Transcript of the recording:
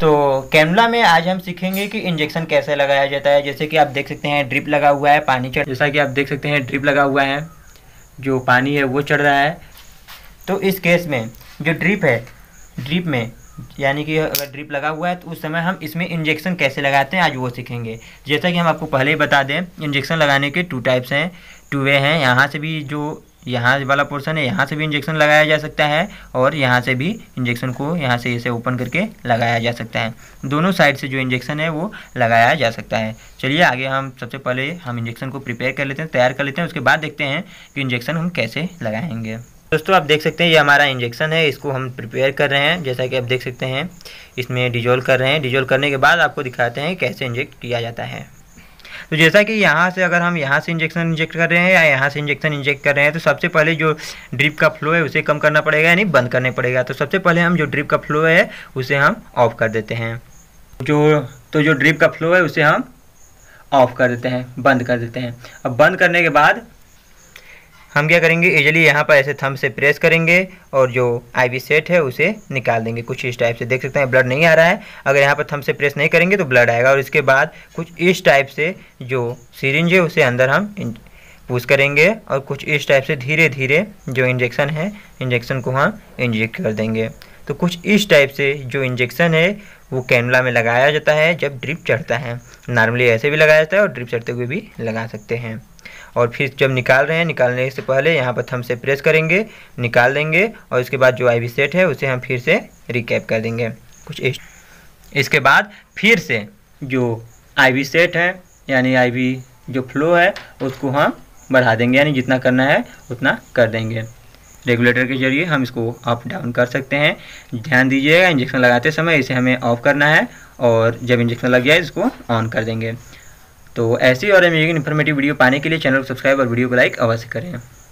तो कैमला में आज हम सीखेंगे कि इंजेक्शन कैसे लगाया जाता है जैसे कि आप देख सकते हैं ड्रिप लगा हुआ है पानी चढ़ जैसा कि आप देख सकते हैं ड्रिप लगा हुआ है जो पानी है वो चढ़ रहा है तो इस केस में जो ड्रिप है ड्रिप में यानी कि अगर ड्रिप लगा हुआ है तो उस समय हम इसमें इंजेक्शन कैसे लगाते हैं आज वो सीखेंगे जैसा कि हम आपको पहले ही बता दें इंजेक्शन लगाने के टू टाइप्स हैं टू वे हैं यहाँ से भी जो यहाँ वाला पोर्सन है यहाँ से भी इंजेक्शन लगाया जा सकता है और यहाँ से भी इंजेक्शन को यहाँ से इसे ओपन करके लगाया जा सकता है दोनों साइड से जो इंजेक्शन है वो लगाया जा सकता है चलिए आगे हम सबसे पहले हम इंजेक्शन को प्रिपेयर कर लेते हैं तैयार कर लेते हैं उसके बाद देखते हैं कि इंजेक्शन हम कैसे लगाएंगे दोस्तों आप देख सकते हैं ये हमारा इंजेक्शन है इसको हम प्रिपेयर कर रहे हैं जैसा कि आप देख सकते हैं इसमें डिजोल्व कर रहे हैं डिजोल्व करने के बाद आपको दिखाते हैं कैसे इंजेक्ट किया जाता है तो जैसा कि यहाँ से अगर हम यहाँ से इंजेक्शन इंजेक्ट कर रहे हैं या यहाँ से इंजेक्शन इंजेक्ट कर रहे हैं तो सबसे पहले जो ड्रिप का फ्लो है उसे कम करना पड़ेगा यानी बंद करना पड़ेगा तो सबसे पहले हम जो ड्रिप का फ्लो है उसे हम ऑफ कर देते हैं जो तो जो ड्रिप का फ्लो है उसे हम ऑफ कर देते हैं बंद कर देते हैं अब बंद करने के बाद हम क्या करेंगे इजीली यहाँ पर ऐसे थम से प्रेस करेंगे और जो आईवी सेट है उसे निकाल देंगे कुछ इस टाइप से देख सकते हैं ब्लड नहीं आ रहा है अगर यहाँ पर थम से प्रेस नहीं करेंगे तो ब्लड आएगा और इसके बाद कुछ इस टाइप से जो सीरिंज है उसे अंदर हम पुश करेंगे और कुछ इस टाइप से धीरे धीरे जो इंजेक्शन है इंजेक्शन को हम इंजेक्ट कर देंगे तो कुछ इस टाइप से जो इंजेक्शन है वो कैनला में लगाया जाता है जब ड्रिप चढ़ता है नॉर्मली ऐसे भी लगाया जाता है और ड्रिप चढ़ते हुए भी लगा सकते हैं और फिर जब निकाल रहे हैं निकालने से पहले यहाँ पर थम से प्रेस करेंगे निकाल देंगे और उसके बाद जो आई सेट है उसे हम फिर से रिकैप कर देंगे कुछ इस इसके बाद फिर से जो आई सेट है यानी आई जो फ्लो है उसको हम बढ़ा देंगे यानी जितना करना है उतना कर देंगे रेगुलेटर के जरिए हम इसको अप डाउन कर सकते हैं ध्यान दीजिएगा इंजेक्शन लगाते समय इसे हमें ऑफ करना है और जब इंजेक्शन लग जाए इसको ऑन कर देंगे तो ऐसी और अमेजिंग इन्फॉर्मेटिव वीडियो पाने के लिए चैनल को सब्सक्राइब और वीडियो को लाइक अवश्य करें